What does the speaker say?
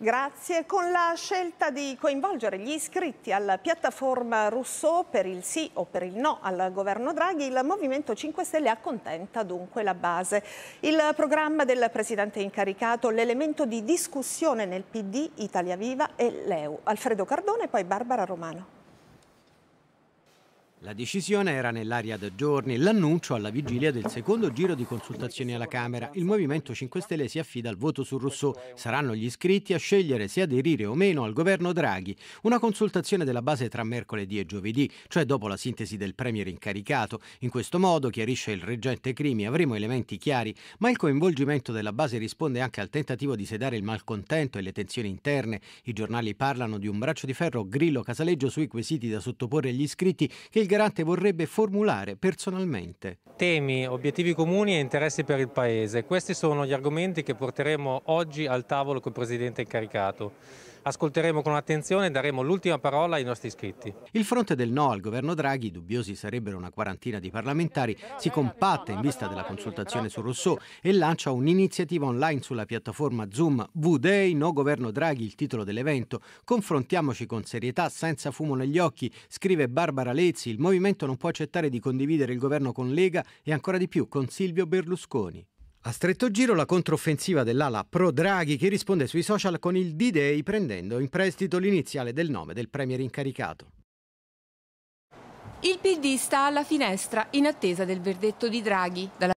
Grazie. Con la scelta di coinvolgere gli iscritti alla piattaforma Rousseau per il sì o per il no al governo Draghi, il Movimento 5 Stelle accontenta dunque la base. Il programma del presidente incaricato, l'elemento di discussione nel PD, Italia Viva e l'EU. Alfredo Cardone e poi Barbara Romano. La decisione era nell'aria da giorni, l'annuncio alla vigilia del secondo giro di consultazioni alla Camera. Il Movimento 5 Stelle si affida al voto su Rousseau. Saranno gli iscritti a scegliere se aderire o meno al governo Draghi. Una consultazione della base tra mercoledì e giovedì, cioè dopo la sintesi del Premier incaricato. In questo modo, chiarisce il reggente Crimi, avremo elementi chiari, ma il coinvolgimento della base risponde anche al tentativo di sedare il malcontento e le tensioni interne. I giornali parlano di un braccio di ferro grillo-casaleggio sui quesiti da sottoporre agli iscritti che il il garante vorrebbe formulare personalmente temi, obiettivi comuni e interessi per il Paese. Questi sono gli argomenti che porteremo oggi al tavolo col Presidente incaricato. Ascolteremo con attenzione e daremo l'ultima parola ai nostri iscritti. Il fronte del no al governo Draghi, dubbiosi sarebbero una quarantina di parlamentari, si compatta in vista della consultazione su Rousseau e lancia un'iniziativa online sulla piattaforma Zoom V-Day No Governo Draghi, il titolo dell'evento. Confrontiamoci con serietà, senza fumo negli occhi, scrive Barbara Lezzi. Il movimento non può accettare di condividere il governo con Lega e ancora di più con Silvio Berlusconi. A stretto giro la controffensiva dell'ala pro Draghi che risponde sui social con il D-Day prendendo in prestito l'iniziale del nome del premier incaricato. Il PD sta alla finestra in attesa del verdetto di Draghi. Dalla